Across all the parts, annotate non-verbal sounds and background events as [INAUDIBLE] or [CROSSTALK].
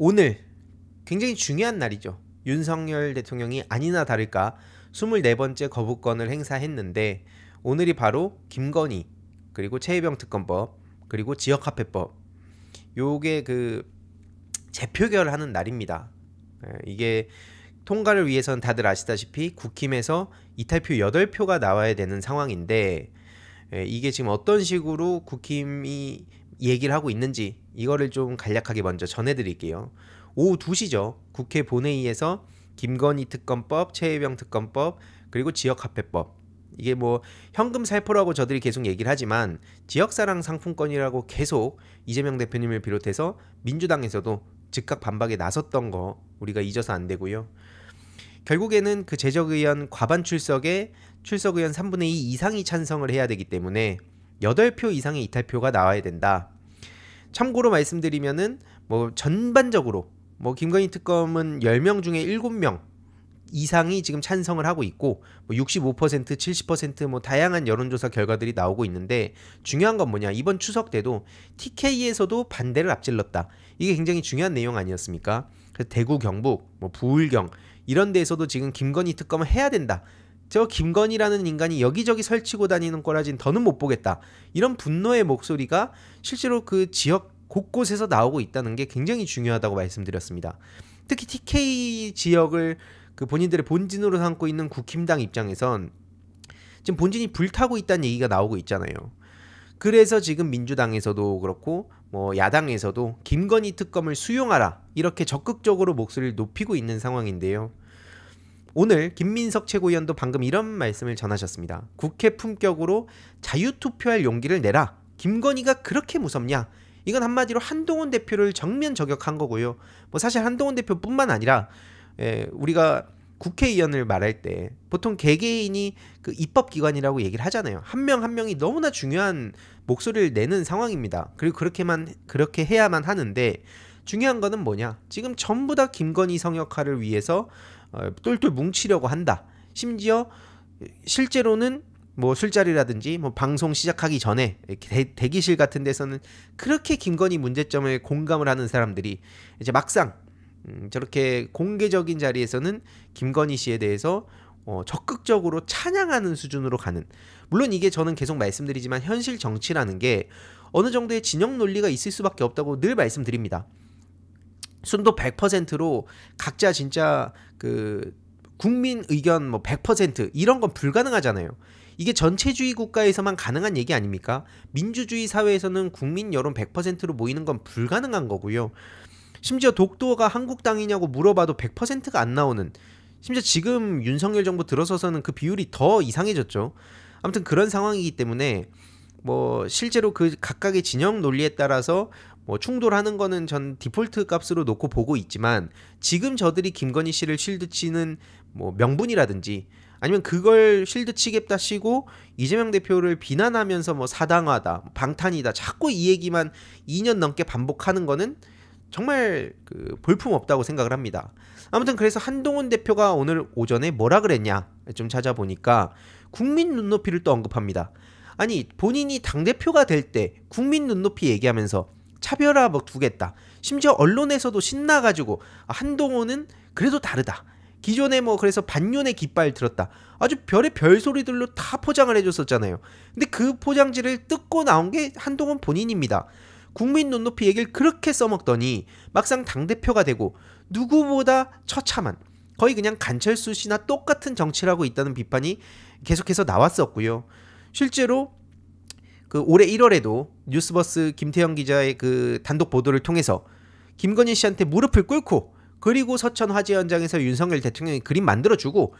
오늘 굉장히 중요한 날이죠. 윤석열 대통령이 아니나 다를까 24번째 거부권을 행사했는데 오늘이 바로 김건희 그리고 최혜병 특검법 그리고 지역화폐법 요게 그 재표결하는 날입니다. 예, 이게 통과를 위해선 다들 아시다시피 국힘에서 이탈표 8표가 나와야 되는 상황인데 예, 이게 지금 어떤 식으로 국힘이 얘기를 하고 있는지 이거를 좀 간략하게 먼저 전해드릴게요. 오후 2시죠. 국회 본회의에서 김건희 특검법, 최혜병 특검법, 그리고 지역화폐법. 이게 뭐 현금 살포라고 저들이 계속 얘기를 하지만 지역사랑 상품권이라고 계속 이재명 대표님을 비롯해서 민주당에서도 즉각 반박에 나섰던 거 우리가 잊어서 안 되고요. 결국에는 그재적의원 과반 출석에 출석의원 3분의 2 이상이 찬성을 해야 되기 때문에 8표 이상의 이탈표가 나와야 된다. 참고로 말씀드리면은 뭐 전반적으로 뭐 김건희 특검은 10명 중에 7명 이상이 지금 찬성을 하고 있고 뭐65% 70%뭐 뭐 다양한 여론조사 결과들이 나오고 있는데 중요한 건 뭐냐 이번 추석 때도 TK에서도 반대를 앞질렀다 이게 굉장히 중요한 내용 아니었습니까? 그래서 대구 경북 뭐 부울경 이런 데에서도 지금 김건희 특검을 해야 된다 저 김건희라는 인간이 여기저기 설치고 다니는 거라진 더는 못 보겠다. 이런 분노의 목소리가 실제로 그 지역 곳곳에서 나오고 있다는 게 굉장히 중요하다고 말씀드렸습니다. 특히 TK 지역을 그 본인들의 본진으로 삼고 있는 국힘당 입장에선 지금 본진이 불타고 있다는 얘기가 나오고 있잖아요. 그래서 지금 민주당에서도 그렇고 뭐 야당에서도 김건희 특검을 수용하라 이렇게 적극적으로 목소리를 높이고 있는 상황인데요. 오늘 김민석 최고위원도 방금 이런 말씀을 전하셨습니다. 국회 품격으로 자유투표할 용기를 내라. 김건희가 그렇게 무섭냐? 이건 한마디로 한동훈 대표를 정면 저격한 거고요. 뭐 사실 한동훈 대표뿐만 아니라 예, 우리가 국회의원을 말할 때 보통 개개인이 그 입법기관이라고 얘기를 하잖아요. 한 명한 한 명이 너무나 중요한 목소리를 내는 상황입니다. 그리고 그렇게만 그렇게 해야만 하는데 중요한 거는 뭐냐? 지금 전부 다 김건희 성역할을 위해서 어, 똘똘 뭉치려고 한다. 심지어 실제로는 뭐 술자리라든지 뭐 방송 시작하기 전에 이 대, 기실 같은 데서는 그렇게 김건희 문제점에 공감을 하는 사람들이 이제 막상 음, 저렇게 공개적인 자리에서는 김건희 씨에 대해서 어, 적극적으로 찬양하는 수준으로 가는 물론 이게 저는 계속 말씀드리지만 현실 정치라는 게 어느 정도의 진영 논리가 있을 수밖에 없다고 늘 말씀드립니다. 순도 100%로 각자 진짜 그 국민 의견 뭐 100% 이런 건 불가능하잖아요. 이게 전체주의 국가에서만 가능한 얘기 아닙니까? 민주주의 사회에서는 국민 여론 100%로 모이는 건 불가능한 거고요. 심지어 독도가 한국당이냐고 물어봐도 100%가 안 나오는 심지어 지금 윤석열 정부 들어서서는 그 비율이 더 이상해졌죠. 아무튼 그런 상황이기 때문에 뭐 실제로 그 각각의 진영 논리에 따라서 뭐 충돌하는 거는 전 디폴트 값으로 놓고 보고 있지만 지금 저들이 김건희 씨를 실드 치는 뭐 명분이라든지 아니면 그걸 실드 치겠다 시고 이재명 대표를 비난하면서 뭐사당하다 방탄이다 자꾸 이 얘기만 2년 넘게 반복하는 거는 정말 그 볼품 없다고 생각을 합니다. 아무튼 그래서 한동훈 대표가 오늘 오전에 뭐라 그랬냐 좀 찾아보니까 국민 눈높이를 또 언급합니다. 아니 본인이 당 대표가 될 때 국민 눈높이 얘기하면서 차별화 뭐 두겠다. 심지어 언론에서도 신나가지고 아, 한동호는 그래도 다르다. 기존에 뭐 그래서 반년의 깃발 들었다. 아주 별의 별소리들로 다 포장을 해줬었잖아요. 근데 그 포장지를 뜯고 나온 게 한동훈 본인입니다. 국민 눈높이 얘기를 그렇게 써먹더니 막상 당대표가 되고 누구보다 처참한 거의 그냥 간철수 씨나 똑같은 정치라고 있다는 비판이 계속해서 나왔었고요. 실제로 그 올해 1월에도 뉴스버스 김태형 기자의 그 단독 보도를 통해서 김건희 씨한테 무릎을 꿇고 그리고 서천 화재 현장에서 윤석열 대통령이 그림 만들어주고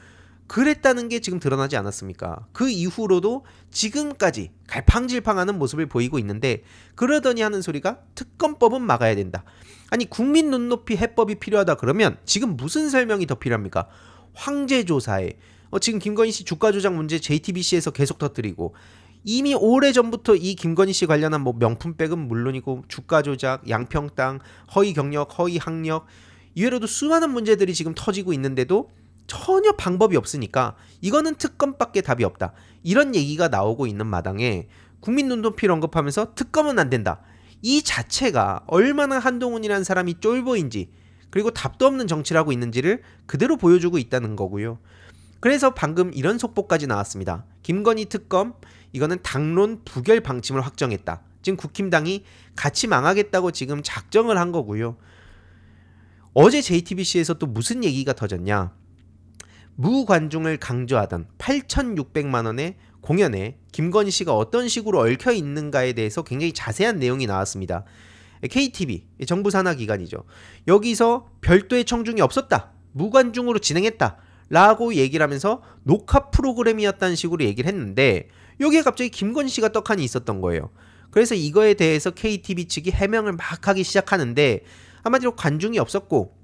그랬다는 게 지금 드러나지 않았습니까? 그 이후로도 지금까지 갈팡질팡하는 모습을 보이고 있는데 그러더니 하는 소리가 특검법은 막아야 된다. 아니 국민 눈높이 해법이 필요하다 그러면 지금 무슨 설명이 더 필요합니까? 황제 조사에 어, 지금 김건희 씨 주가 조작 문제 JTBC에서 계속 터뜨리고 이미 오래 전부터 이 김건희 씨 관련한 뭐 명품백은 물론이고 주가 조작, 양평 땅, 허위 경력, 허위 학력 이외로도 수많은 문제들이 지금 터지고 있는데도 전혀 방법이 없으니까 이거는 특검밖에 답이 없다. 이런 얘기가 나오고 있는 마당에 국민 눈높이를 언급하면서 특검은 안 된다. 이 자체가 얼마나 한동훈이라는 사람이 쫄보인지 그리고 답도 없는 정치를 하고 있는지를 그대로 보여주고 있다는 거고요. 그래서 방금 이런 속보까지 나왔습니다. 김건희 특검 이거는 당론 부결 방침을 확정했다. 지금 국힘당이 같이 망하겠다고 지금 작정을 한 거고요. 어제 JTBC에서 또 무슨 얘기가 터졌냐? 무관중을 강조하던 8,600만 원의 공연에 김건희 씨가 어떤 식으로 얽혀 있는가에 대해서 굉장히 자세한 내용이 나왔습니다. KTV 정부 산하 기관이죠. 여기서 별도의 청중이 없었다. 무관중으로 진행했다. 라고 얘기를 하면서 녹화 프로그램이었다는 식으로 얘기를 했는데 여기에 갑자기 김건희 씨가 떡하니 있었던 거예요. 그래서 이거에 대해서 KTV 측이 해명을 막 하기 시작하는데 한마디로 관중이 없었고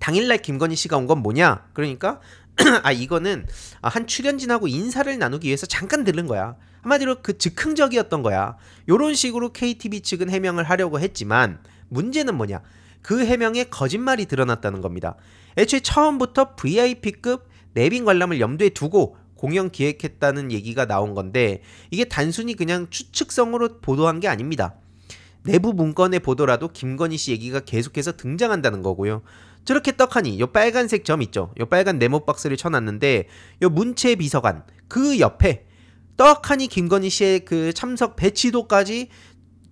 당일날 김건희 씨가 온 건 뭐냐? 그러니까 [CLEARS THROAT] 아 이거는 한 출연진하고 인사를 나누기 위해서 잠깐 들른 거야. 한마디로 그 즉흥적이었던 거야. 요런 식으로 KTV 측은 해명을 하려고 했지만 문제는 뭐냐? 그 해명에 거짓말이 드러났다는 겁니다. 애초에 처음부터 VIP급 내빈 관람을 염두에 두고 공연 기획했다는 얘기가 나온 건데 이게 단순히 그냥 추측성으로 보도한 게 아닙니다. 내부 문건에 보더라도 김건희 씨 얘기가 계속해서 등장한다는 거고요. 저렇게 떡하니 요 빨간색 점 있죠. 요 빨간 네모 박스를 쳐놨는데 요 문체 비서관 그 옆에 떡하니 김건희 씨의 그 참석 배치도까지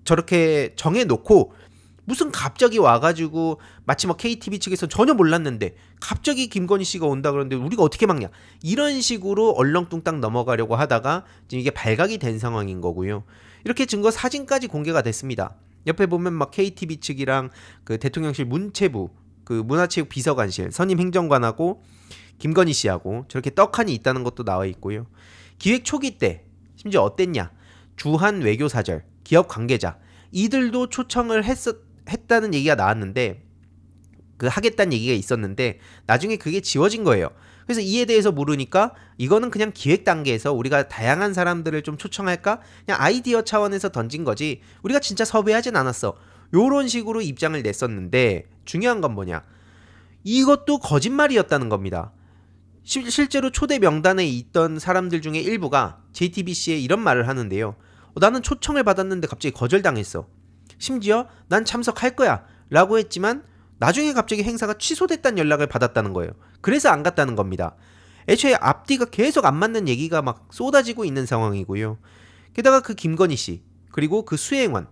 저렇게 정해놓고 무슨 갑자기 와가지고 마치 막 뭐 KTV 측에서 전혀 몰랐는데 갑자기 김건희 씨가 온다 그러는데 우리가 어떻게 막냐 이런 식으로 얼렁뚱땅 넘어가려고 하다가 지금 이게 발각이 된 상황인 거고요. 이렇게 증거 사진까지 공개가 됐습니다. 옆에 보면 막 KTV 측이랑 그 대통령실 문체부 그 문화체육 비서관실 선임 행정관하고 김건희 씨하고 저렇게 떡하니 있다는 것도 나와 있고요. 기획 초기 때 심지어 어땠냐 주한 외교사절 기업 관계자 이들도 초청을 했었 했다는 얘기가 나왔는데 그 하겠다는 얘기가 있었는데 나중에 그게 지워진 거예요. 그래서 이에 대해서 모르니까 이거는 그냥 기획 단계에서 우리가 다양한 사람들을 좀 초청할까? 그냥 아이디어 차원에서 던진 거지. 우리가 진짜 섭외하진 않았어. 요런 식으로 입장을 냈었는데 중요한 건 뭐냐? 이것도 거짓말이었다는 겁니다. 실제로 초대 명단에 있던 사람들 중에 일부가 JTBC에 이런 말을 하는데요. 어, 나는 초청을 받았는데 갑자기 거절당했어. 심지어 난 참석할 거야 라고 했지만 나중에 갑자기 행사가 취소됐다는 연락을 받았다는 거예요. 그래서 안 갔다는 겁니다. 애초에 앞뒤가 계속 안 맞는 얘기가 막 쏟아지고 있는 상황이고요. 게다가 그 김건희 씨, 그리고 그 수행원,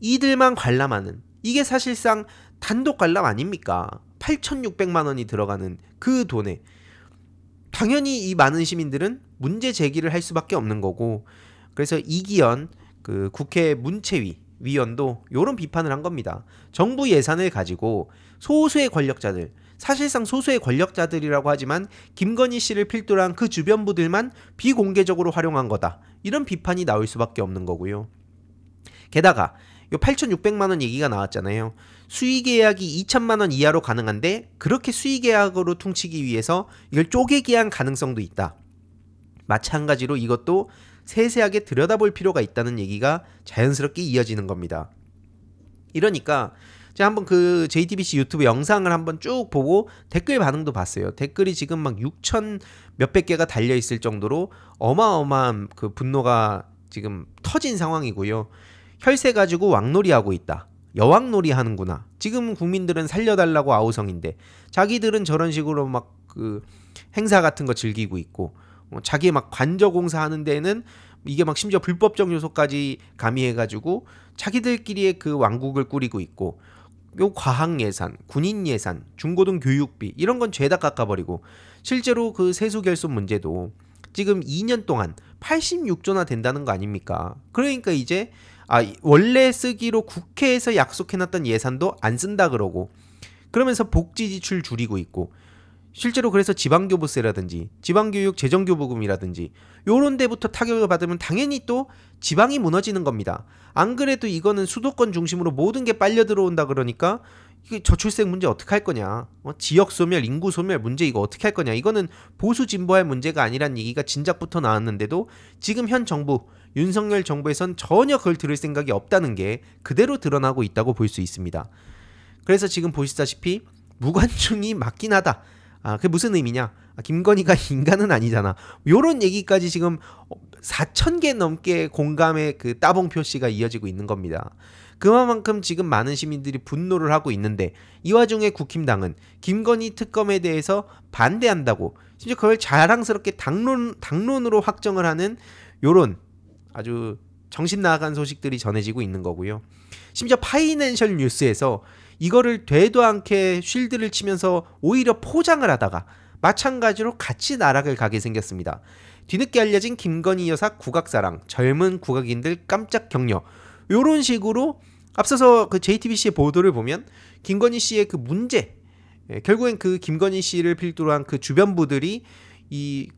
이들만 관람하는, 이게 사실상 단독 관람 아닙니까? 8,600만 원이 들어가는 그 돈에. 당연히 이 많은 시민들은 문제 제기를 할 수밖에 없는 거고, 그래서 이기현, 그 국회 문체위, 위원도 이런 비판을 한 겁니다. 정부 예산을 가지고 소수의 권력자들, 사실상 소수의 권력자들이라고 하지만 김건희 씨를 필두로 한 그 주변부들만 비공개적으로 활용한 거다. 이런 비판이 나올 수밖에 없는 거고요. 게다가 8,600만 원 얘기가 나왔잖아요. 수의 계약이 2 0 0 0만원 이하로 가능한데 그렇게 수의 계약으로 퉁치기 위해서 이걸 쪼개기 한 가능성도 있다. 마찬가지로 이것도 세세하게 들여다볼 필요가 있다는 얘기가 자연스럽게 이어지는 겁니다. 이러니까 제가 한번 그 JTBC 유튜브 영상을 한번 쭉 보고 댓글 반응도 봤어요. 댓글이 지금 막 6천 몇백 개가 달려 있을 정도로 어마어마한 그 분노가 지금 터진 상황이고요. 혈세 가지고 왕놀이 하고 있다. 여왕놀이 하는구나. 지금 국민들은 살려달라고 아우성인데 자기들은 저런 식으로 막 그 행사 같은 거 즐기고 있고 뭐 자기의 막 관저 공사하는 데는 이게 막 심지어 불법적 요소까지 가미해가지고 자기들끼리의 그 왕국을 꾸리고 있고 요 과학 예산, 군인 예산, 중고등 교육비 이런 건 죄다 깎아버리고 실제로 그 세수 결손 문제도 지금 2년 동안 86조나 된다는 거 아닙니까? 그러니까 이제 아 원래 쓰기로 국회에서 약속해놨던 예산도 안 쓴다 그러고 그러면서 복지 지출 줄이고 있고 실제로 그래서 지방교부세라든지 지방교육 재정교부금이라든지 요런 데부터 타격을 받으면 당연히 또 지방이 무너지는 겁니다. 안 그래도 이거는 수도권 중심으로 모든 게 빨려 들어온다 그러니까 이게 저출생 문제 어떻게 할 거냐 어? 지역 소멸 인구 소멸 문제 이거 어떻게 할 거냐 이거는 보수 진보할 문제가 아니란 얘기가 진작부터 나왔는데도 지금 현 정부 윤석열 정부에선 전혀 그걸 들을 생각이 없다는 게 그대로 드러나고 있다고 볼 수 있습니다. 그래서 지금 보시다시피 무관중이 맞긴 하다. 아, 그게 무슨 의미냐? 아, 김건희가 [LAUGHS] 인간은 아니잖아. 요런 얘기까지 지금 4,000개 넘게 공감의 그 따봉 표시가 이어지고 있는 겁니다. 그만큼 지금 많은 시민들이 분노를 하고 있는데 이 와중에 국힘당은 김건희 특검에 대해서 반대한다고 심지어 그걸 자랑스럽게 당론 당론으로 확정을 하는 요런 아주 정신 나간 소식들이 전해지고 있는 거고요. 심지어 파이낸셜 뉴스에서 이거를 되도 않게 쉴드를 치면서 오히려 포장을 하다가 마찬가지로 같이 나락을 가게 생겼습니다. 뒤늦게 알려진 김건희 여사 국악사랑 젊은 국악인들 깜짝 격려 요런 식으로 앞서서 그 JTBC의 보도를 보면 김건희 씨의 그 문제 예, 결국엔 그 김건희 씨를 필두로 한 그 주변부들이 이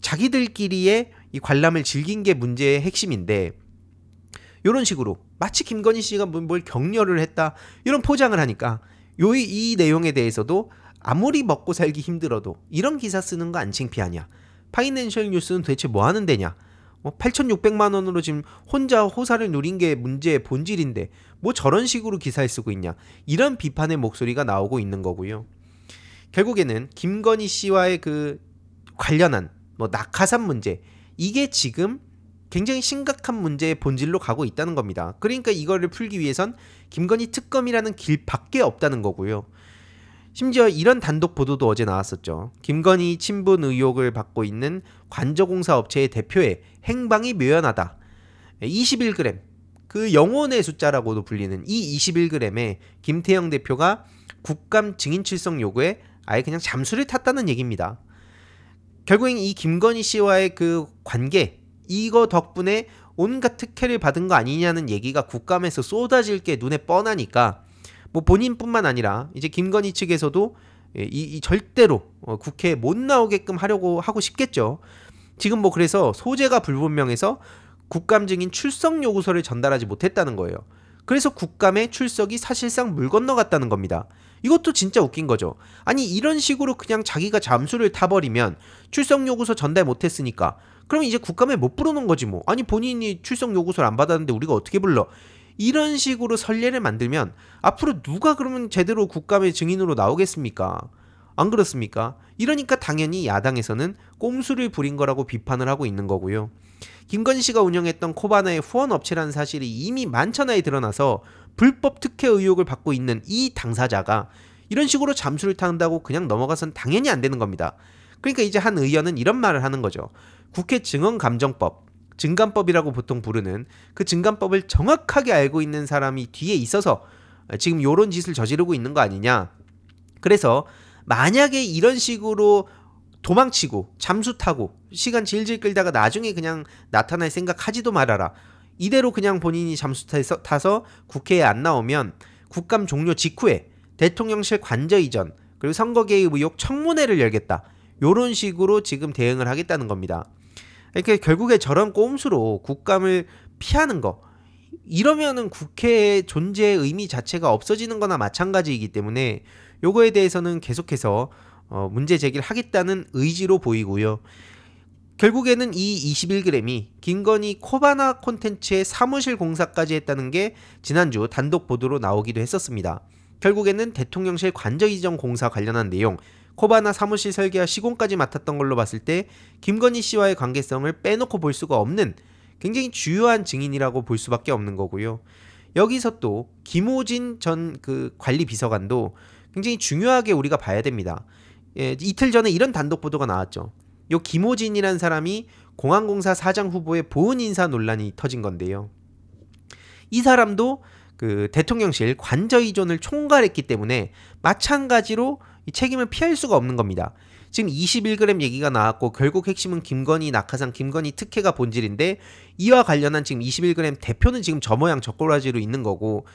자기들끼리의 이 관람을 즐긴 게 문제의 핵심인데 요런 식으로 마치 김건희 씨가 뭐, 뭘 격려를 했다 이런 포장을 하니까 요 이 내용에 대해서도 아무리 먹고 살기 힘들어도 이런 기사 쓰는 거안 창피하냐 파이낸셜 뉴스는 대체뭐 하는 데냐 8,600만 뭐 원으로 지금 혼자 호사를 누린 게 문제의 본질인데 뭐 저런 식으로 기사에 쓰고 있냐 이런 비판의 목소리가 나오고 있는 거고요. 결국에는 김건희 씨와의 그 관련한 뭐 낙하산 문제 이게 지금 굉장히 심각한 문제의 본질로 가고 있다는 겁니다. 그러니까 이거를 풀기 위해선 김건희 특검이라는 길밖에 없다는 거고요. 심지어 이런 단독 보도도 어제 나왔었죠. 김건희 친분 의혹을 받고 있는 관저공사 업체의 대표의 행방이 묘연하다. 21g 그 영혼의 숫자라고도 불리는 이 21g에 김태형 대표가 국감 증인 출석 요구에 아예 그냥 잠수를 탔다는 얘기입니다. 결국엔 이 김건희 씨와의 그 관계 이거 덕분에 온갖 특혜를 받은 거 아니냐는 얘기가 국감에서 쏟아질 게 눈에 뻔하니까 뭐 본인뿐만 아니라 이제 김건희 측에서도 예, 이, 이 절대로 어, 국회에 못 나오게끔 하려고 하고 싶겠죠. 지금 뭐 그래서 소재가 불분명해서 국감 증인 출석 요구서를 전달하지 못했다는 거예요. 그래서 국감의 출석이 사실상 물 건너갔다는 겁니다. 이것도 진짜 웃긴 거죠. 아니 이런 식으로 그냥 자기가 잠수를 타버리면 출석 요구서 전달 못했으니까 그러면 이제 국감에 못 부르는 거지 뭐. 아니 본인이 출석 요구서를 안 받았는데 우리가 어떻게 불러? 이런 식으로 선례를 만들면 앞으로 누가 그러면 제대로 국감의 증인으로 나오겠습니까? 안 그렇습니까? 이러니까 당연히 야당에서는 꼼수를 부린 거라고 비판을 하고 있는 거고요. 김건희 씨가 운영했던 코바나의 후원 업체라는 사실이 이미 만천하에 드러나서 불법 특혜 의혹을 받고 있는 이 당사자가 이런 식으로 잠수를 탄다고 그냥 넘어가선 당연히 안 되는 겁니다. 그러니까 이제 한 의원은 이런 말을 하는 거죠. 국회 증언감정법, 증감법이라고 보통 부르는 그 증감법을 정확하게 알고 있는 사람이 뒤에 있어서 지금 요런 짓을 저지르고 있는 거 아니냐. 그래서 만약에 이런 식으로 도망치고 잠수 타고 시간 질질 끌다가 나중에 그냥 나타날 생각 하지도 말아라. 이대로 그냥 본인이 잠수 타서, 타서 국회에 안 나오면 국감 종료 직후에 대통령실 관저 이전 그리고 선거개입 의혹 청문회를 열겠다. 요런 식으로 지금 대응을 하겠다는 겁니다. 이렇게 결국에 저런 꼼수로 국감을 피하는 거 이러면은 국회의 존재의 의미 자체가 없어지는 거나 마찬가지이기 때문에 요거에 대해서는 계속해서 어, 문제 제기를 하겠다는 의지로 보이고요. 결국에는 이 21g이 김건희 코바나 콘텐츠의 사무실 공사까지 했다는 게 지난주 단독 보도로 나오기도 했었습니다. 결국에는 대통령실 관저 이전 공사 관련한 내용 코바나 사무실 설계와 시공까지 맡았던 걸로 봤을 때 김건희 씨와의 관계성을 빼놓고 볼 수가 없는 굉장히 주요한 증인이라고 볼 수밖에 없는 거고요. 여기서 또 김호진 전 그 관리 비서관도 굉장히 중요하게 우리가 봐야 됩니다. 예, 이틀 전에 이런 단독 보도가 나왔죠. 요김호진이란 사람이 공항공사 사장 후보의 보은 인사 논란이 터진 건데요. 이 사람도 그 대통령실 관저이전을 총괄했기 때문에 마찬가지로 이 책임을 피할 수가 없는 겁니다. 지금 21g 얘기가 나왔고 결국 핵심은 김건희 낙하산 김건희 특혜가 본질인데 이와 관련한 지금 21g 대표는 지금 저 모양 저 꼬라지로 있는 거고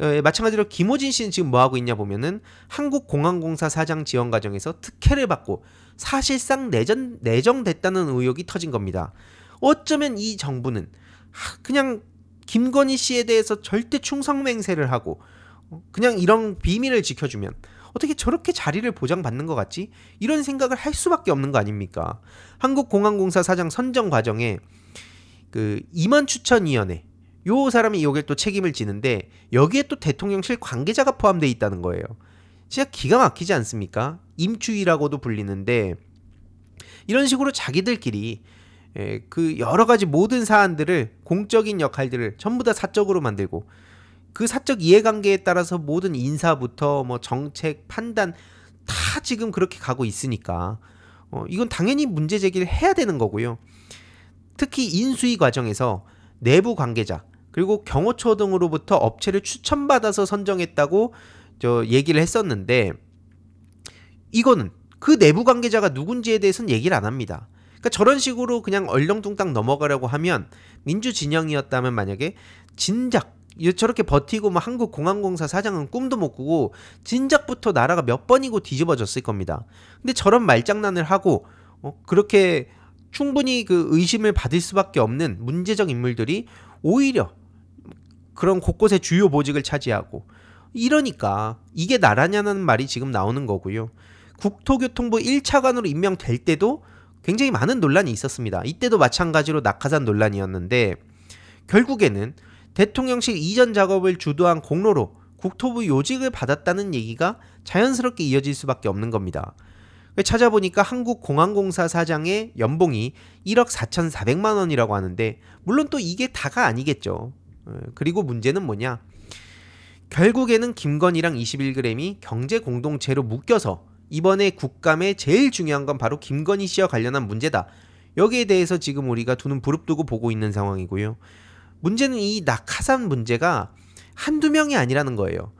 어, 예, 마찬가지로 김호진 씨는 지금 뭐 하고 있냐 보면은 한국공항공사 사장 지원 과정에서 특혜를 받고 사실상 내전 내정됐다는 의혹이 터진 겁니다. 어쩌면 이 정부는 그냥 김건희 씨에 대해서 절대 충성맹세를 하고 어, 그냥 이런 비밀을 지켜주면 어떻게 저렇게 자리를 보장받는 것 같지? 이런 생각을 할 수밖에 없는 거 아닙니까? 한국공항공사 사장 선정 과정에 그임만 추천위원회 요 사람이 요게 또 책임을 지는데 여기에 또 대통령실 관계자가 포함되어 있다는 거예요. 진짜 기가 막히지 않습니까? 임추위라고도 불리는데 이런 식으로 자기들끼리 예, 그 여러 가지 모든 사안들을 공적인 역할들을 전부 다 사적으로 만들고 그 사적 이해관계에 따라서 모든 인사부터 뭐 정책 판단 다 지금 그렇게 가고 있으니까 어, 이건 당연히 문제 제기를 해야 되는 거고요. 특히 인수위 과정에서 내부 관계자 그리고 경호처 등으로부터 업체를 추천받아서 선정했다고 저 얘기를 했었는데 이거는 그 내부 관계자가 누군지에 대해서는 얘기를 안 합니다. 그러니까 저런 식으로 그냥 얼렁뚱땅 넘어가려고 하면 민주 진영이었다면 만약에 진작 저렇게 버티고 뭐 한국공항공사 사장은 꿈도 못 꾸고 진작부터 나라가 몇 번이고 뒤집어졌을 겁니다. 근데 저런 말장난을 하고 어, 그렇게 충분히 그 의심을 받을 수밖에 없는 문제적 인물들이 오히려 그런 곳곳의 주요 보직을 차지하고 이러니까 이게 나라냐는 말이 지금 나오는 거고요. 국토교통부 1차관으로 임명될 때도 굉장히 많은 논란이 있었습니다. 이때도 마찬가지로 낙하산 논란이었는데 결국에는 대통령실 이전 작업을 주도한 공로로 국토부 요직을 받았다는 얘기가 자연스럽게 이어질 수밖에 없는 겁니다. 그 찾아보니까 한국공항공사 사장의 연봉이 1억 4,400만 원이라고 하는데 물론 또 이게 다가 아니겠죠. 어, 그리고 문제는 뭐냐? 결국에는 김건희랑 21g이 경제 공동체로 묶여서 이번에 국감에 제일 중요한 건 바로 김건희 씨와 관련한 문제다. 여기에 대해서 지금 우리가 두 눈 부릅뜨고 보고 있는 상황이고요. 문제는 이 낙하산 문제가 한두 명이 아니라는 거예요.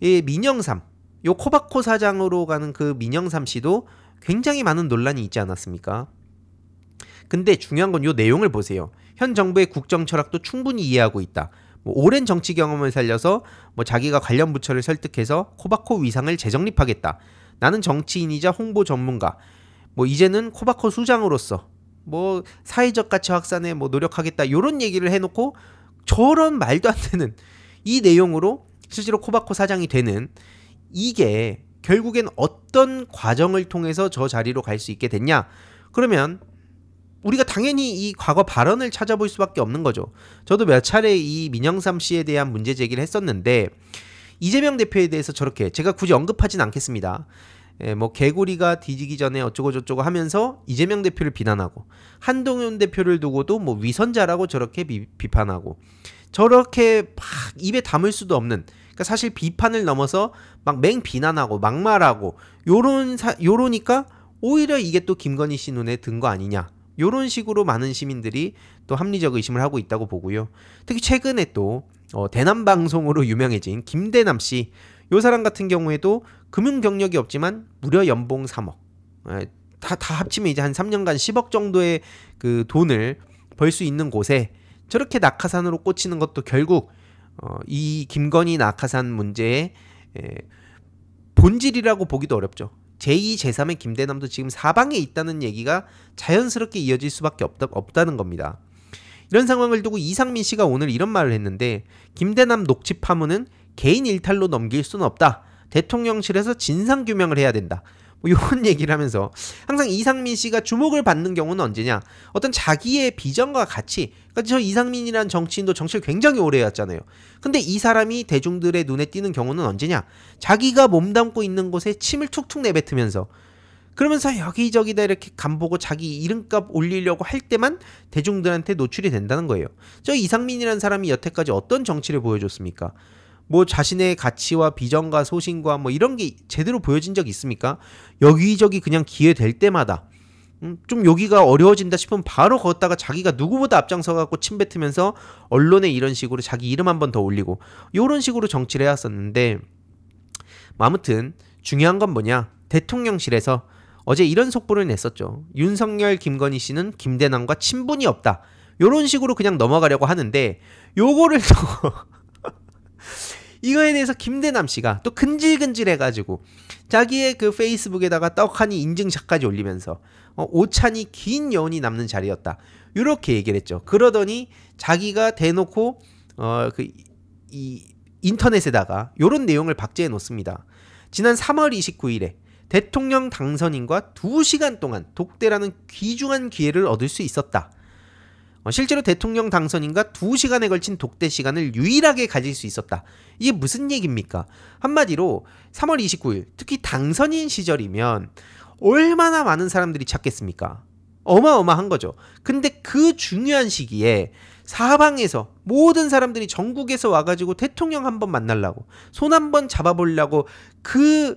이 민영삼, 요 코바코 사장으로 가는 그 민영삼 씨도 굉장히 많은 논란이 있지 않았습니까? 근데 중요한 건 요 내용을 보세요. 현 정부의 국정 철학도 충분히 이해하고 있다. 뭐 오랜 정치 경험을 살려서 뭐 자기가 관련 부처를 설득해서 코바코 위상을 재정립하겠다. 나는 정치인이자 홍보 전문가. 뭐 이제는 코바코 수장으로서 뭐 사회적 가치 확산에 뭐 노력하겠다 이런 얘기를 해놓고 저런 말도 안 되는 이 내용으로 실제로 코바코 사장이 되는 이게 결국엔 어떤 과정을 통해서 저 자리로 갈 수 있게 됐냐? 그러면 우리가 당연히 이 과거 발언을 찾아볼 수밖에 없는 거죠. 저도 몇 차례 이 민영삼 씨에 대한 문제 제기를 했었는데 이재명 대표에 대해서 저렇게 제가 굳이 언급하진 않겠습니다. 예, 뭐 개구리가 뒤지기 전에 어쩌고 저쩌고 하면서 이재명 대표를 비난하고 한동훈 대표를 두고도 뭐 위선자라고 저렇게 비, 비판하고 저렇게 막 입에 담을 수도 없는 그러니까 사실 비판을 넘어서 막 맹 비난하고 막말하고 요런 사, 요러니까 오히려 이게 또 김건희 씨 눈에 든 거 아니냐 요런 식으로 많은 시민들이 또 합리적 의심을 하고 있다고 보고요 특히 최근에 또 어, 대남 방송으로 유명해진 김대남 씨요 사람 같은 경우에도 금융 경력이 없지만 무려 연봉 3억. 예, 다, 다 합치면 이제 한 3년간 10억 정도의 그 돈을 벌 수 있는 곳에 저렇게 낙하산으로 꽂히는 것도 결국 어, 이 김건희 낙하산 문제의 에, 예, 본질이라고 보기도 어렵죠. 제2, 제3의 김대남도 지금 사방에 있다는 얘기가 자연스럽게 이어질 수밖에 없다, 없다는 겁니다. 이런 상황을 두고 이상민 씨가 오늘 이런 말을 했는데 김대남 녹취 파문은 개인 일탈로 넘길 수는 없다. 대통령실에서 진상 규명을 해야 된다. 뭐 이런 [LAUGHS] 얘기를 하면서 항상 이상민 씨가 주목을 받는 경우는 언제냐? 어떤 자기의 비전과 같이 그러니까 저 이상민이라는 정치인도 정치를 굉장히 오래 해왔잖아요. 근데 이 사람이 대중들의 눈에 띄는 경우는 언제냐? 자기가 몸담고 있는 곳에 침을 툭툭 내뱉으면서 그러면서 여기저기다 이렇게 간보고 자기 이름값 올리려고 할 때만 대중들한테 노출이 된다는 거예요. 저 이상민이라는 사람이 여태까지 어떤 정치를 보여줬습니까? 뭐 자신의 가치와 비전과 소신과 뭐 이런 게 제대로 보여진 적 있습니까? 여기저기 그냥 기회 될 때마다 음, 좀 여기가 어려워진다 싶으면 바로 걷다가 자기가 누구보다 앞장서 갖고 침뱉으면서 언론에 이런 식으로 자기 이름 한 번 더 올리고 요런 식으로 정치를 해왔었는데 아무튼 중요한 건 뭐냐 대통령실에서 어제 이런 속보를 냈었죠 윤석열 김건희 씨는 김대남과 친분이 없다 요런 식으로 그냥 넘어가려고 하는데 요거를 [LAUGHS] 이거에 대해서 김대남 씨가 또 근질근질해가지고 자기의 그 페이스북에다가 떡하니 인증샷까지 올리면서 어, 오찬이 긴 여운이 남는 자리였다. 이렇게 얘기를 했죠. 그러더니 자기가 대놓고 어, 그, 이, 인터넷에다가 이런 내용을 박제해 놓습니다. 지난 3월 29일에 대통령 당선인과 2시간 동안 독대라는 귀중한 기회를 얻을 수 있었다. 어, 실제로 대통령 당선인과 2시간에 걸친 독대 시간을 유일하게 가질 수 있었다. 이게 무슨 얘기입니까? 한마디로 3월 29일, 특히 당선인 시절이면 얼마나 많은 사람들이 찾겠습니까? 어마어마한 거죠. 근데 그 중요한 시기에 사방에서 모든 사람들이 전국에서 와가지고 대통령 한 번 만날라고 손 한 번 잡아보려고 그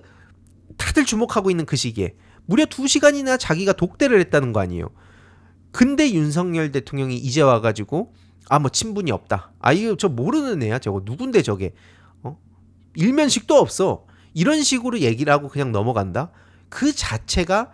다들 주목하고 있는 그 시기에 무려 2시간이나 자기가 독대를 했다는 거 아니에요. 근데 윤석열 대통령이 이제 와가지고 아 뭐 친분이 없다. 아 이거 저 모르는 애야 저거 누군데 저게 어? 일면식도 없어. 이런 식으로 얘기를 하고 그냥 넘어간다. 그 자체가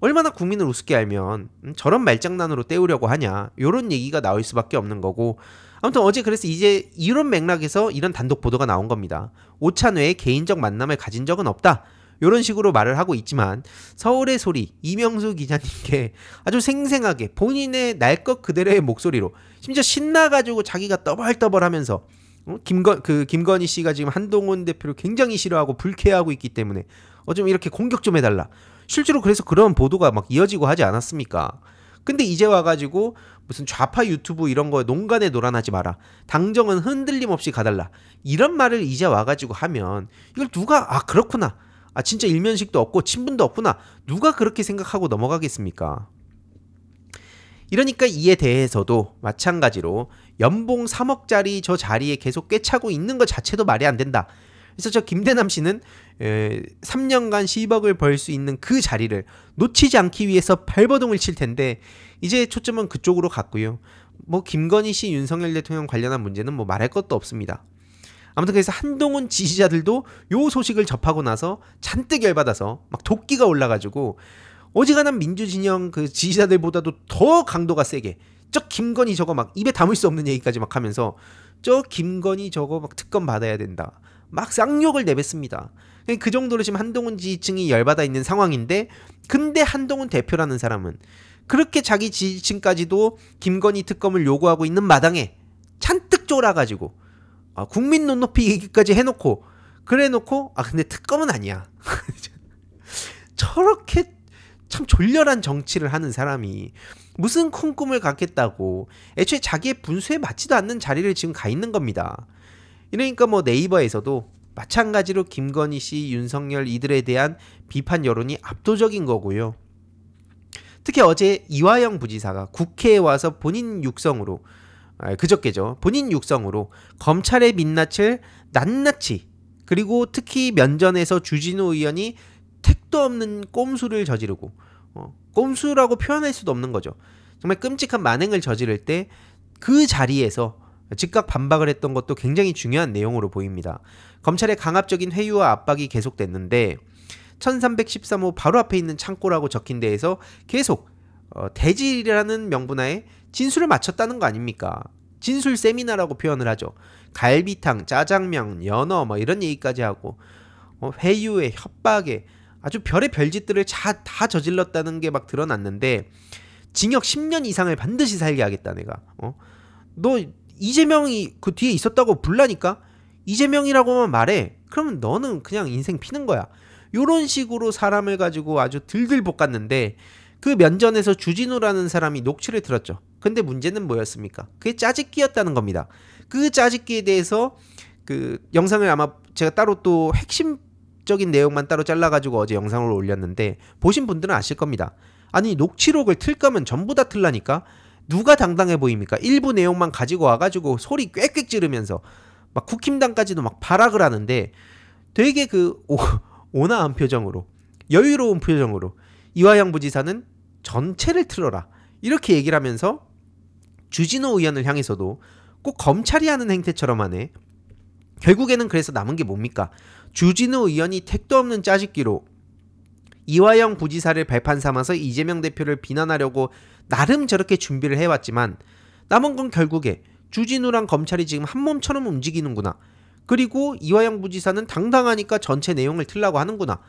얼마나 국민을 우습게 알면 음, 저런 말장난으로 때우려고 하냐 요런 얘기가 나올 수밖에 없는 거고 아무튼 어제 그래서 이제 이런 맥락에서 이런 단독 보도가 나온 겁니다. 오찬 외에 개인적 만남을 가진 적은 없다. 이런 식으로 말을 하고 있지만 서울의 소리 이명수 기자님께 아주 생생하게 본인의 날 것 그대로의 목소리로 심지어 신나가지고 자기가 떠벌떠벌하면서 어? 김건 그 김건희 씨가 지금 한동훈 대표를 굉장히 싫어하고 불쾌하고 있기 때문에 어 좀 이렇게 공격 좀 해달라. 실제로 그래서 그런 보도가 막 이어지고 하지 않았습니까? 근데 이제 와가지고 무슨 좌파 유튜브 이런 거에 농간에 노란하지 마라. 당정은 흔들림 없이 가달라. 이런 말을 이제 와가지고 하면 이걸 누가 아 그렇구나 아 진짜 일면식도 없고 친분도 없구나 누가 그렇게 생각하고 넘어가겠습니까? 이러니까 이에 대해서도 마찬가지로 연봉 3억짜리 저 자리에 계속 꿰차고 있는 것 자체도 말이 안 된다. 그래서 저 김대남 씨는 3년간 10억을 벌 수 있는 그 자리를 놓치지 않기 위해서 발버둥을 칠 텐데 이제 초점은 그쪽으로 갔고요. 뭐 김건희 씨 윤석열 대통령 관련한 문제는 뭐 말할 것도 없습니다. 아무튼 그래서 한동훈 지지자들도 요 소식을 접하고 나서 잔뜩 열받아서 막 도끼가 올라가지고 어지간한 민주진영 그 지지자들보다도 더 강도가 세게 저 김건희 저거 막 입에 담을 수 없는 얘기까지 막 하면서 저 김건희 저거 막 특검 받아야 된다. 막 쌍욕을 내뱉습니다. 그 정도로 지금 한동훈 지지층이 열받아 있는 상황인데 근데 한동훈 대표라는 사람은 그렇게 자기 지지층까지도 김건희 특검을 요구하고 있는 마당에 잔뜩 쫄아가지고 아, 국민 눈높이 얘기까지 해놓고 그래놓고 아 근데 특검은 아니야. [LAUGHS] 저렇게 참 졸렬한 정치를 하는 사람이 무슨 큰 꿈을 갖겠다고 애초에 자기의 분수에 맞지도 않는 자리를 지금 가 있는 겁니다. 이러니까 뭐 네이버에서도 마찬가지로 김건희 씨, 윤석열 이들에 대한 비판 여론이 압도적인 거고요. 특히 어제 이화영 부지사가 국회에 와서 본인 육성으로 아, 그저께죠. 본인 육성으로 검찰의 민낯을 낱낱이 그리고 특히 면전에서 주진우 의원이 택도 없는 꼼수를 저지르고 어, 꼼수라고 표현할 수도 없는 거죠. 정말 끔찍한 만행을 저지를 때 그 자리에서 즉각 반박을 했던 것도 굉장히 중요한 내용으로 보입니다. 검찰의 강압적인 회유와 압박이 계속됐는데 1313호 바로 앞에 있는 창고라고 적힌 데에서 계속 어, 대질이라는 명분하에 진술을 마쳤다는 거 아닙니까? 진술 세미나라고 표현을 하죠. 갈비탕, 짜장면, 연어 뭐 이런 얘기까지 하고 어, 회유에 협박에 아주 별의 별짓들을 자, 다 저질렀다는 게 막 드러났는데 징역 10년 이상을 반드시 살게 하겠다 내가. 어? 너 이재명이 그 뒤에 있었다고 불라니까 이재명이라고만 말해. 그러면 너는 그냥 인생 피는 거야. 요런 식으로 사람을 가지고 아주 들들 볶았는데 그 면전에서 주진우라는 사람이 녹취를 들었죠. 근데 문제는 뭐였습니까? 그게 짜집기였다는 겁니다. 그 짜집기에 대해서 그 영상을 아마 제가 따로 또 핵심적인 내용만 따로 잘라가지고 어제 영상을 올렸는데 보신 분들은 아실 겁니다. 아니 녹취록을 틀 거면 전부 다 틀라니까 누가 당당해 보입니까? 일부 내용만 가지고 와가지고 소리 꽥꽥 지르면서 막 국힘당까지도 막 발악을 하는데 되게 그 오, 오나한 표정으로 여유로운 표정으로 이화영 부지사는 전체를 틀어라 이렇게 얘기를 하면서 주진호 의원을 향해서도 꼭 검찰이 하는 행태처럼 하네. 결국에는 그래서 남은 게 뭡니까? 주진우 의원이 택도 없는 짜집기로 이화영 부지사를 발판 삼아서 이재명 대표를 비난하려고 나름 저렇게 준비를 해왔지만 남은 건 결국에 주진우랑 검찰이 지금 한 몸처럼 움직이는구나. 그리고 이화영 부지사는 당당하니까 전체 내용을 틀라고 하는구나.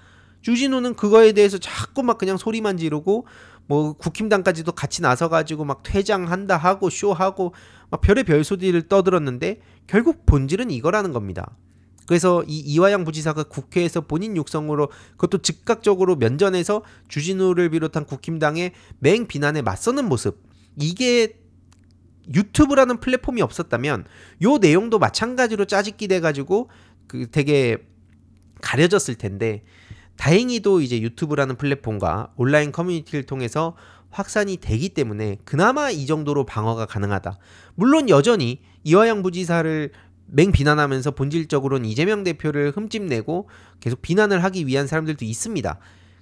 주진우는 그거에 대해서 자꾸 막 그냥 소리만 지르고 뭐 국힘당까지도 같이 나서가지고 막 퇴장한다 하고 쇼하고 막 별의 별 소리를 떠들었는데 결국 본질은 이거라는 겁니다. 그래서 이 이화영 부지사가 국회에서 본인 육성으로 그것도 즉각적으로 면전에서 주진우를 비롯한 국힘당의 맹 비난에 맞서는 모습 이게 유튜브라는 플랫폼이 없었다면 요 내용도 마찬가지로 짜집기 돼가지고 그 되게 가려졌을 텐데 다행히도 이제 유튜브라는 플랫폼과 온라인 커뮤니티를 통해서 확산이 되기 때문에 그나마 이 정도로 방어가 가능하다. 물론 여전히 이화영 부지사를 맹비난하면서 본질적으로는 이재명 대표를 흠집내고 계속 비난을 하기 위한 사람들도 있습니다.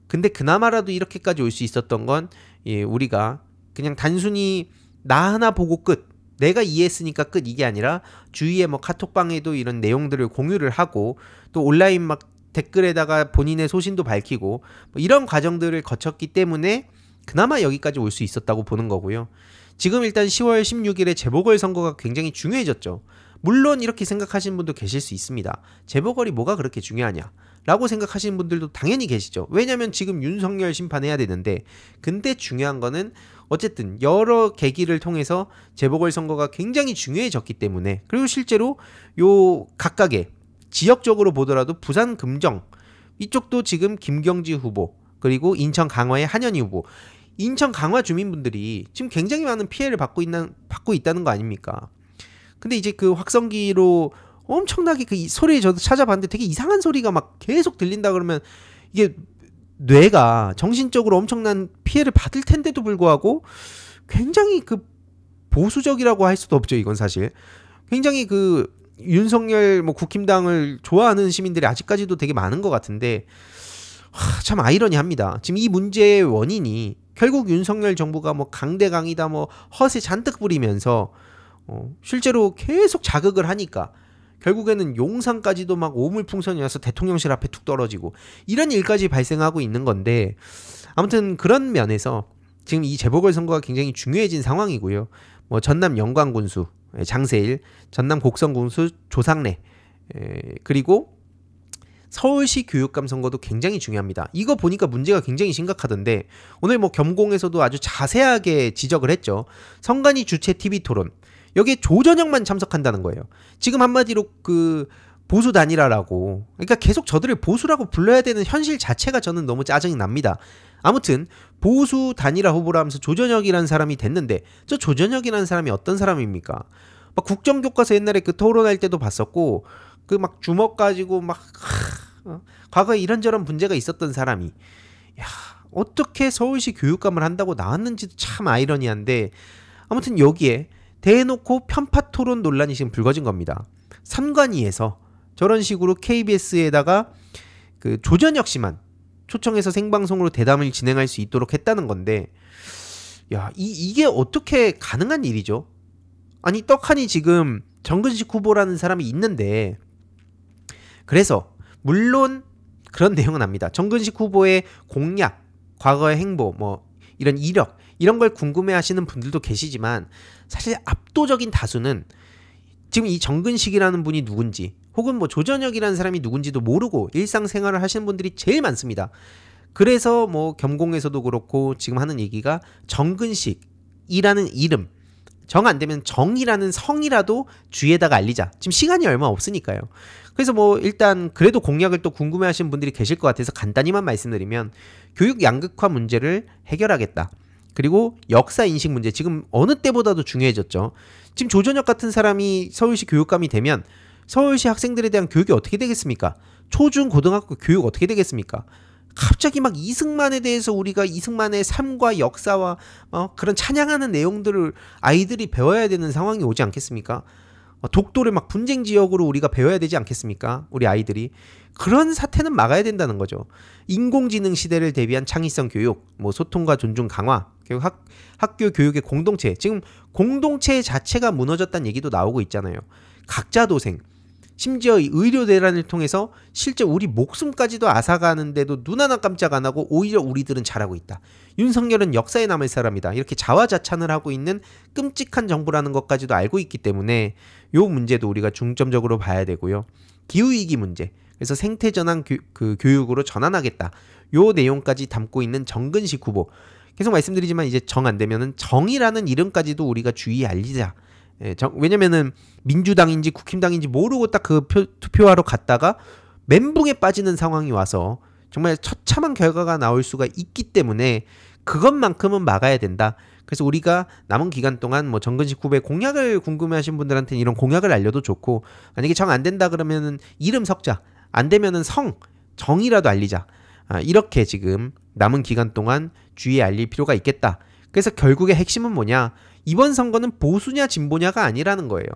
근데 그나마라도 이렇게까지 올 수 있었던 건 예, 우리가 그냥 단순히 나 하나 보고 끝 내가 이해했으니까 끝 이게 아니라 주위에 뭐 카톡방에도 이런 내용들을 공유를 하고 또 온라인 막 댓글에다가 본인의 소신도 밝히고 뭐 이런 과정들을 거쳤기 때문에 그나마 여기까지 올 수 있었다고 보는 거고요. 지금 일단 10월 16일에 재보궐선거가 굉장히 중요해졌죠. 물론 이렇게 생각하시는 분도 계실 수 있습니다. 재보궐이 뭐가 그렇게 중요하냐? 라고 생각하시는 분들도 당연히 계시죠. 왜냐면 지금 윤석열 심판해야 되는데. 근데 중요한 거는 어쨌든 여러 계기를 통해서 재보궐 선거가 굉장히 중요해졌기 때문에 그리고 실제로 요 각각의 지역적으로 보더라도 부산 금정 이쪽도 지금 김경지 후보 그리고 인천 강화의 한현희 후보 인천 강화 주민분들이 지금 굉장히 많은 피해를 받고 있는 받고 있다는 거 아닙니까? 근데 이제 그 확성기로 엄청나게 그 소리 저도 찾아봤는데 되게 이상한 소리가 막 계속 들린다 그러면 이게 뇌가 정신적으로 엄청난 피해를 받을 텐데도 불구하고 굉장히 그 보수적이라고 할 수도 없죠 이건 사실 굉장히 그 윤석열 뭐 국힘당을 좋아하는 시민들이 아직까지도 되게 많은 것 같은데 하, 참 아이러니합니다. 지금 이 문제의 원인이 결국 윤석열 정부가 뭐 강대강이다 뭐 허세 잔뜩 부리면서 어, 실제로 계속 자극을 하니까 결국에는 용산까지도 막 오물풍선이 와서 대통령실 앞에 툭 떨어지고 이런 일까지 발생하고 있는 건데 아무튼 그런 면에서 지금 이 재보궐 선거가 굉장히 중요해진 상황이고요. 뭐 전남 영광군수 예, 장세일, 전남 곡성군수 조상래, 예, 그리고 서울시 교육감 선거도 굉장히 중요합니다. 이거 보니까 문제가 굉장히 심각하던데 오늘 뭐 겸공에서도 아주 자세하게 지적을 했죠. 성관위 주최 TV 토론. 여기에 조전영만 참석한다는 거예요. 지금 한마디로 그 보수 단일화라고. 그러니까 계속 저들을 보수라고 불러야 되는 현실 자체가 저는 너무 짜증이 납니다. 아무튼 보수 단일화 후보라 하면서 조전혁이라는 사람이 됐는데 저 조전혁이라는 사람이 어떤 사람입니까? 막 국정교과서 옛날에 그 토론할 때도 봤었고 그 막 주먹 가지고 막 하, 어? 과거에 이런저런 문제가 있었던 사람이 야 어떻게 서울시 교육감을 한다고 나왔는지도 참 아이러니한데 아무튼 여기에 대놓고 편파 토론 논란이 지금 불거진 겁니다. 삼관위에서 저런 식으로 KBS에다가 그 조전혁 씨만 초청해서 생방송으로 대담을 진행할 수 있도록 했다는 건데 야, 이, 이게 어떻게 가능한 일이죠? 아니, 떡하니 지금 정근식 후보라는 사람이 있는데, 그래서, 물론, 그런 [LAUGHS] 내용은 압니다. 정근식 후보의 공약, 과거의 행보, 뭐, 이런 이력, 이런 걸 궁금해 하시는 분들도 계시지만, 사실 압도적인 다수는 지금 이 정근식이라는 분이 누군지, 혹은 뭐 조전혁이라는 사람이 누군지도 모르고 일상생활을 하시는 분들이 제일 많습니다. 그래서 뭐 겸공에서도 그렇고 지금 하는 얘기가 정근식이라는 이름 정 안 되면 정이라는 성이라도 주에다가 알리자. 지금 시간이 얼마 없으니까요. 그래서 뭐 일단 그래도 공약을 또 궁금해 하시는 분들이 계실 것 같아서 간단히만 말씀드리면 교육 양극화 문제를 해결하겠다. 그리고 역사 인식 문제 지금 어느 때보다도 중요해졌죠. 지금 조전혁 같은 사람이 서울시 교육감이 되면 서울시 학생들에 대한 교육이 어떻게 되겠습니까? 초중 고등학교 교육 어떻게 되겠습니까? 갑자기 막 이승만에 대해서 우리가 이승만의 삶과 역사와 어, 그런 찬양하는 내용들을 아이들이 배워야 되는 상황이 오지 않겠습니까? 어, 독도를 막 분쟁 지역으로 우리가 배워야 되지 않겠습니까? 우리 아이들이 그런 사태는 막아야 된다는 거죠. 인공지능 시대를 대비한 창의성 교육, 뭐 소통과 존중 강화, 교육 학, 학교 교육의 공동체, 지금 공동체 자체가 무너졌다는 얘기도 나오고 있잖아요. 각자 도생, 심지어 의료 대란을 통해서 실제 우리 목숨까지도 앗아가는데도 눈 하나 깜짝 안 하고 오히려 우리들은 잘하고 있다. 윤석열은 역사에 남을 사람이다. 이렇게 자화자찬을 하고 있는 끔찍한 정부라는 것까지도 알고 있기 때문에 요 문제도 우리가 중점적으로 봐야 되고요. 기후위기 문제. 그래서 생태전환 교, 그 교육으로 전환하겠다. 요 내용까지 담고 있는 정근식 후보. 계속 말씀드리지만 이제 정 안 되면은 정이라는 이름까지도 우리가 주의 알리자. 예, 정, 왜냐면은 민주당인지 국힘당인지 모르고 딱 그 투표하러 갔다가 멘붕에 빠지는 상황이 와서 정말 처참한 결과가 나올 수가 있기 때문에 그것만큼은 막아야 된다. 그래서 우리가 남은 기간 동안 뭐 정근식 후배 공약을 궁금해하신 분들한테는 이런 공약을 알려도 좋고 만약에 정 안 된다 그러면은 이름 석자 안 되면은 성 정이라도 알리자. 아, 이렇게 지금 남은 기간 동안 주의 알릴 필요가 있겠다. 그래서 결국의 핵심은 뭐냐? 이번 선거는 보수냐 진보냐가 아니라는 거예요.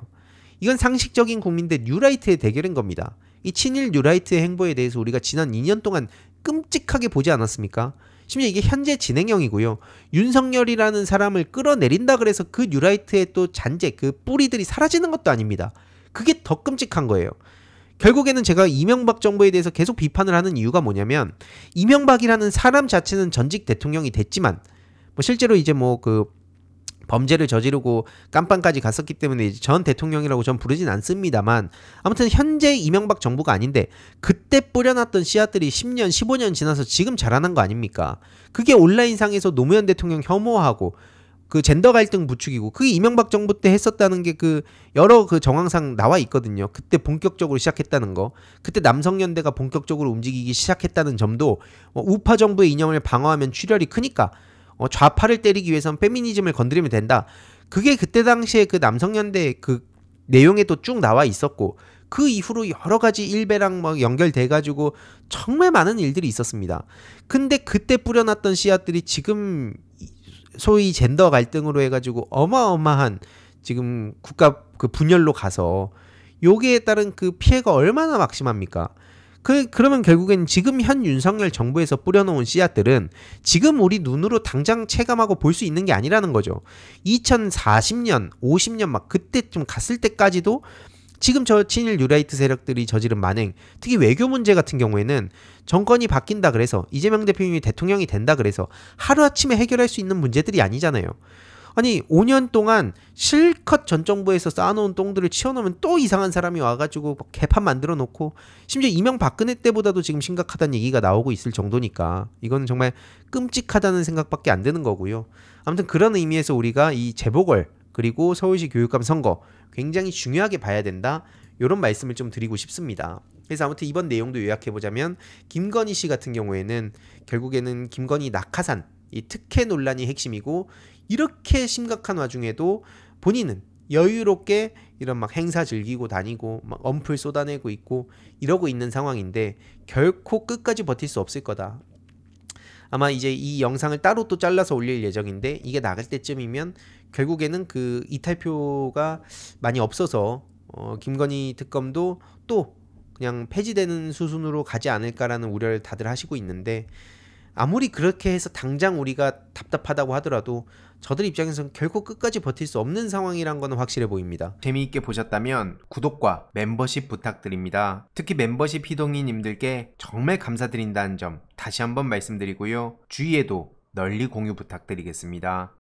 이건 상식적인 국민 대 뉴라이트의 대결인 겁니다. 이 친일 뉴라이트의 행보에 대해서 우리가 지난 2년 동안 끔찍하게 보지 않았습니까? 심지어 이게 현재 진행형이고요. 윤석열이라는 사람을 끌어내린다 그래서 그 뉴라이트의 또 잔재, 그 뿌리들이 사라지는 것도 아닙니다. 그게 더 끔찍한 거예요. 결국에는 제가 이명박 정부에 대해서 계속 비판을 하는 이유가 뭐냐면 이명박이라는 사람 자체는 전직 대통령이 됐지만 뭐 실제로 이제 뭐그 범죄를 저지르고 깜빵까지 갔었기 때문에 전 대통령이라고 전 부르진 않습니다만 아무튼 현재 이명박 정부가 아닌데 그때 뿌려놨던 씨앗들이 10년, 15년 지나서 지금 자라난 거 아닙니까? 그게 온라인상에서 노무현 대통령 혐오하고 그 젠더 갈등 부추기고 그게 이명박 정부 때 했었다는 게 그 여러 그 정황상 나와 있거든요. 그때 본격적으로 시작했다는 거. 그때 남성연대가 본격적으로 움직이기 시작했다는 점도 뭐 우파 정부의 이념을 방어하면 출혈이 크니까 어, 좌파를 때리기 위해선 페미니즘을 건드리면 된다. 그게 그때 당시에 그 남성연대 그 내용에도 쭉 나와 있었고 그 이후로 여러 가지 일베랑 막 연결돼 가지고 정말 많은 일들이 있었습니다. 근데 그때 뿌려놨던 씨앗들이 지금 소위 젠더 갈등으로 해가지고 어마어마한 지금 국가 그 분열로 가서 여기에 따른 그 피해가 얼마나 막심합니까? 그, 그러면 결국엔 지금 현 윤석열 정부에서 뿌려놓은 씨앗들은 지금 우리 눈으로 당장 체감하고 볼 수 있는 게 아니라는 거죠. 2040년, 50년 막 그때쯤 갔을 때까지도 지금 저 친일 유라이트 세력들이 저지른 만행, 특히 외교 문제 같은 경우에는 정권이 바뀐다 그래서 이재명 대표님이 대통령이 된다 그래서 하루아침에 해결할 수 있는 문제들이 아니잖아요. 아니 5년 동안 실컷 전 정부에서 쌓아놓은 똥들을 치워놓으면 또 이상한 사람이 와가지고 개판 만들어 놓고 심지어 이명박근혜 때보다도 지금 심각하다는 얘기가 나오고 있을 정도니까 이건 정말 끔찍하다는 생각밖에 안 드는 거고요. 아무튼 그런 의미에서 우리가 이 재보궐 그리고 서울시 교육감 선거 굉장히 중요하게 봐야 된다. 이런 말씀을 좀 드리고 싶습니다. 그래서 아무튼 이번 내용도 요약해보자면 김건희 씨 같은 경우에는 결국에는 김건희 낙하산 이 특혜 논란이 핵심이고 이렇게 심각한 와중에도 본인은 여유롭게 이런 막 행사 즐기고 다니고 막 언플 쏟아내고 있고 이러고 있는 상황인데 결코 끝까지 버틸 수 없을 거다. 아마 이제 이 영상을 따로 또 잘라서 올릴 예정인데 이게 나갈 때쯤이면 결국에는 그 이탈표가 많이 없어서 어, 김건희 특검도 또 그냥 폐지되는 수순으로 가지 않을까라는 우려를 다들 하시고 있는데 아무리 그렇게 해서 당장 우리가 답답하다고 하더라도 저들 입장에선 결코 끝까지 버틸 수 없는 상황이란 건 확실해 보입니다. 재미있게 보셨다면 구독과 멤버십 부탁드립니다. 특히 멤버십 희동이님들께 정말 감사드린다는 점 다시 한번 말씀드리고요. 주위에도 널리 공유 부탁드리겠습니다.